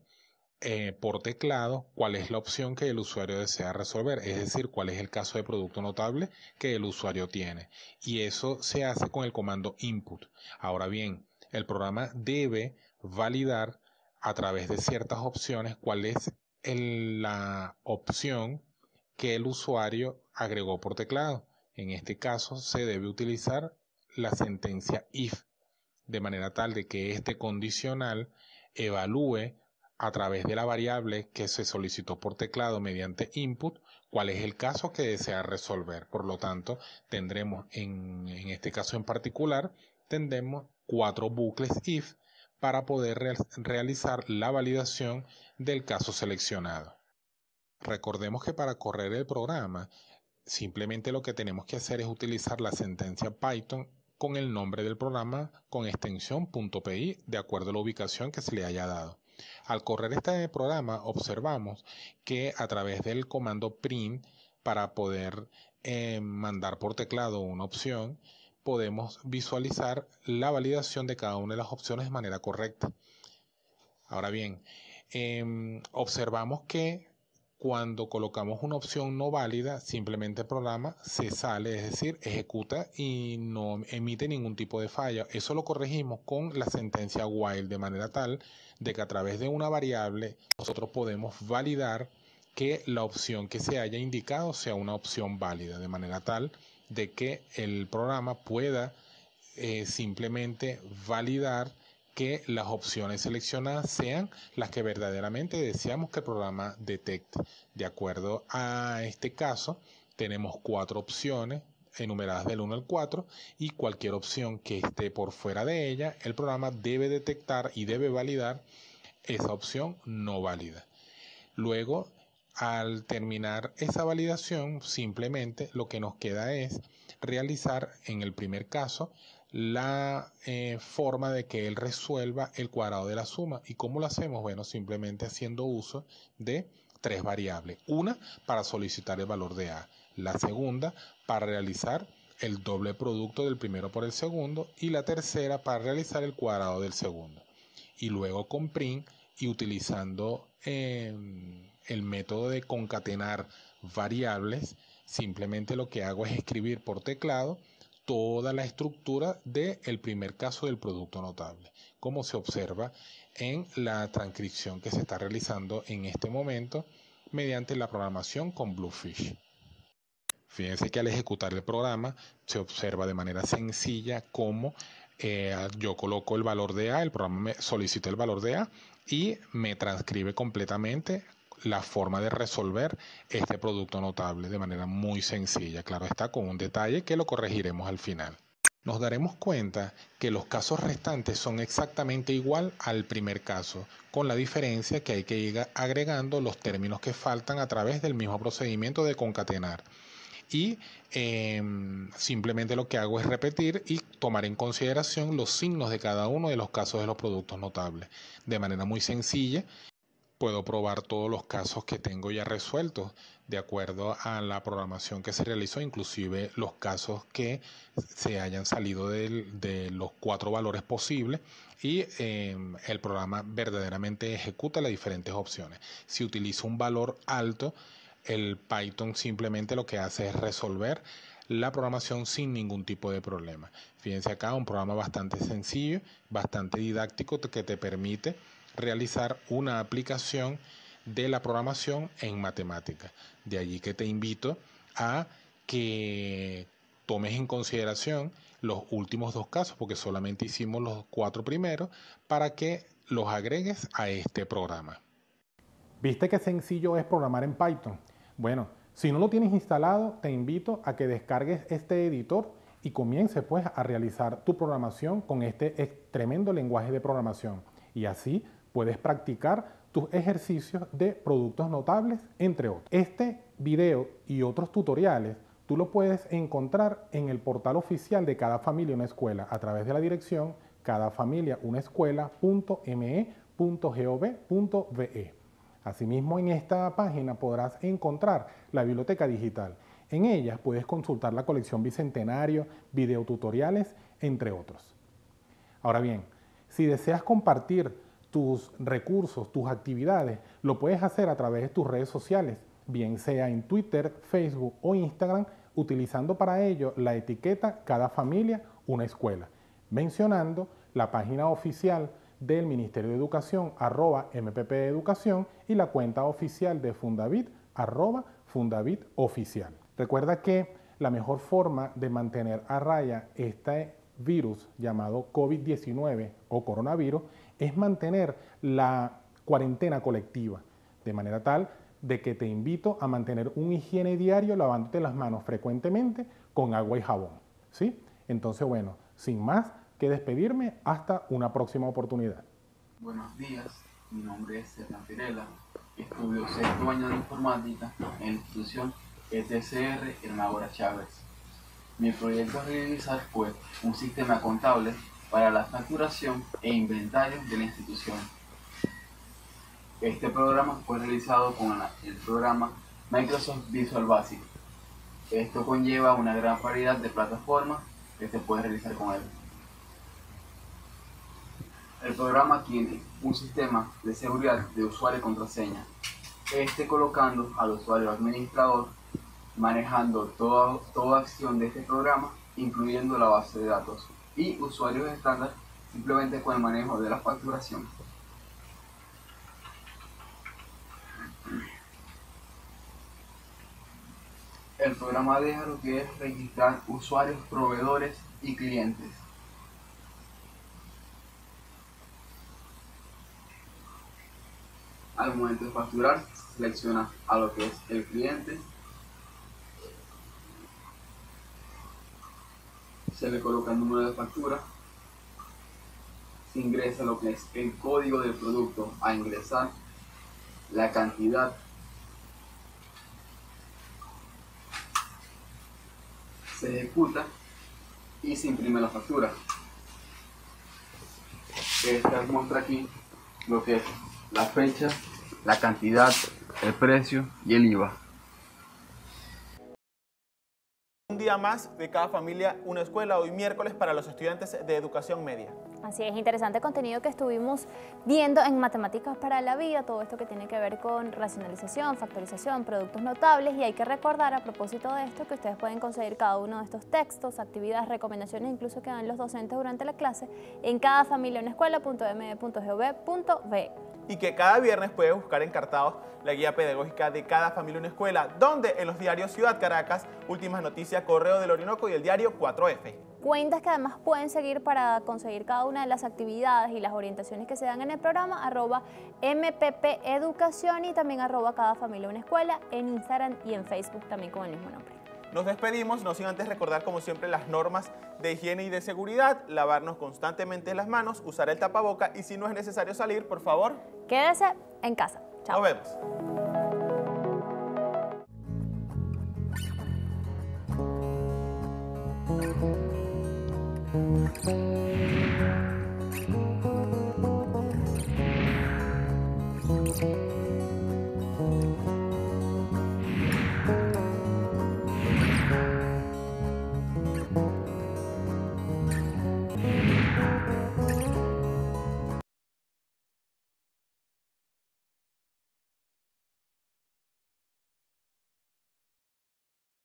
eh, por teclado cuál es la opción que el usuario desea resolver, es decir, cuál es el caso de producto notable que el usuario tiene. Y eso se hace con el comando input. Ahora bien, el programa debe validar a través de ciertas opciones cuál es la opción que el usuario agregó por teclado. En este caso se debe utilizar la sentencia if de manera tal de que este condicional evalúe a través de la variable que se solicitó por teclado mediante input cuál es el caso que desea resolver. Por lo tanto, tendremos en, este caso en particular, tendremos cuatro bucles if para poder realizar la validación del caso seleccionado. Recordemos que para correr el programa, simplemente lo que tenemos que hacer es utilizar la sentencia Python con el nombre del programa con extensión de acuerdo a la ubicación que se le haya dado. Al correr este programa observamos que a través del comando print para poder eh, mandar por teclado una opción podemos visualizar la validación de cada una de las opciones de manera correcta. Ahora bien, em, observamos que cuando colocamos una opción no válida, simplemente el programa se sale, es decir, ejecuta y no emite ningún tipo de falla. Eso lo corregimos con la sentencia while de manera tal de que a través de una variable nosotros podemos validar que la opción que se haya indicado sea una opción válida, de manera tal de que el programa pueda eh, simplemente validar que las opciones seleccionadas sean las que verdaderamente deseamos que el programa detecte. De acuerdo a este caso, tenemos cuatro opciones enumeradas del 1 al 4 y cualquier opción que esté por fuera de ella, el programa debe detectar y debe validar esa opción no válida. Luego, al terminar esa validación, simplemente lo que nos queda es realizar en el primer caso la eh, forma de que él resuelva el cuadrado de la suma. ¿Y cómo lo hacemos? Bueno, simplemente haciendo uso de tres variables. Una para solicitar el valor de A, la segunda para realizar el doble producto del primero por el segundo y la tercera para realizar el cuadrado del segundo. Y luego con print y utilizando em, el método de concatenar variables, simplemente lo que hago es escribir por teclado toda la estructura del el primer caso del producto notable, como se observa en la transcripción que se está realizando en este momento mediante la programación con Bluefish. Fíjense que al ejecutar el programa se observa de manera sencilla cómo eh, yo coloco el valor de A, el programa me solicita el valor de A y me transcribe completamente la forma de resolver este producto notable de manera muy sencilla. Claro está, con un detalle que lo corregiremos al final. Nos daremos cuenta que los casos restantes son exactamente igual al primer caso, con la diferencia que hay que ir agregando los términos que faltan a través del mismo procedimiento de concatenar y em, simplemente lo que hago es repetir y tomar en consideración los signos de cada uno de los casos de los productos notables de manera muy sencilla puedo probar todos los casos que tengo ya resueltos de acuerdo a la programación que se realizó, inclusive los casos que se hayan salido de los cuatro valores posibles y em, el programa verdaderamente ejecuta las diferentes opciones. Si utilizo un valor alto, el Python simplemente lo que hace es resolver la programación sin ningún tipo de problema. Fíjense acá, un programa bastante sencillo, bastante didáctico que te permite realizar una aplicación de la programación en matemática. De allí que te invito a que tomes en consideración los últimos dos casos, porque solamente hicimos los cuatro primeros, para que los agregues a este programa. ¿Viste qué sencillo es programar en Python? Bueno, si no lo tienes instalado, te invito a que descargues este editor y comiences pues a realizar tu programación con este tremendo lenguaje de programación. Y así puedes practicar tus ejercicios de productos notables, entre otros. Este video y otros tutoriales tú lo puedes encontrar en el portal oficial de Cada Familia Una Escuela a través de la dirección cadafamiliaunescuela.me.gov.be. Asimismo, en esta página podrás encontrar la biblioteca digital. En ella puedes consultar la colección Bicentenario, videotutoriales, entre otros. Ahora bien, si deseas compartir tus recursos, tus actividades, lo puedes hacer a través de tus redes sociales, bien sea en Twitter, Facebook o Instagram, utilizando para ello la etiqueta Cada familia, una escuela, mencionando la página oficial del Ministerio de Educación, arroba MPP Educación, y la cuenta oficial de Fundavit, arroba Fundavit Oficial. Recuerda que la mejor forma de mantener a raya este virus llamado COVID-19 o coronavirus es mantener la cuarentena colectiva, de manera tal de que te invito a mantener un higiene diario lavándote las manos frecuentemente con agua y jabón. ¿sí? Entonces, bueno, sin más que despedirme, hasta una próxima oportunidad. Buenos días, mi nombre es sergio Pirela, estudio sexto año de informática en la institución ETCR Hermagora Chávez. Mi proyecto es realizar fue un sistema contable para la facturación e inventario de la institución. Este programa fue realizado con el programa Microsoft Visual Basic. Esto conlleva una gran variedad de plataformas que se puede realizar con él. El programa tiene un sistema de seguridad de usuario y contraseña. Este colocando al usuario administrador manejando toda acción de este programa, incluyendo la base de datos y usuarios estándar simplemente con el manejo de la facturación. El programa deja lo que es registrar usuarios, proveedores y clientes. Al momento de facturar, selecciona a lo que es el cliente se le coloca el número de factura, se ingresa lo que es el código del producto a ingresar, la cantidad, se ejecuta y se imprime la factura. Esta muestra aquí lo que es la fecha, la cantidad, el precio y el IVA. Un día más de cada familia, una escuela, hoy miércoles para los estudiantes de educación media. Así es, interesante contenido que estuvimos viendo en Matemáticas para la Vida, todo esto que tiene que ver con racionalización, factorización, productos notables y hay que recordar a propósito de esto que ustedes pueden conseguir cada uno de estos textos, actividades, recomendaciones incluso que dan los docentes durante la clase en cada familia una y que cada viernes puede buscar encartados la guía pedagógica de cada familia una escuela, donde en los diarios Ciudad Caracas, Últimas Noticias, Correo del Orinoco y el diario 4F. Cuentas que además pueden seguir para conseguir cada una de las actividades y las orientaciones que se dan en el programa, arroba mpp educación y también arroba cada familia una escuela en Instagram y en Facebook también con el mismo nombre. Nos despedimos, no sin antes recordar como siempre las normas de higiene y de seguridad, lavarnos constantemente las manos, usar el tapaboca y si no es necesario salir, por favor... Quédese en casa. Chao. Nos vemos.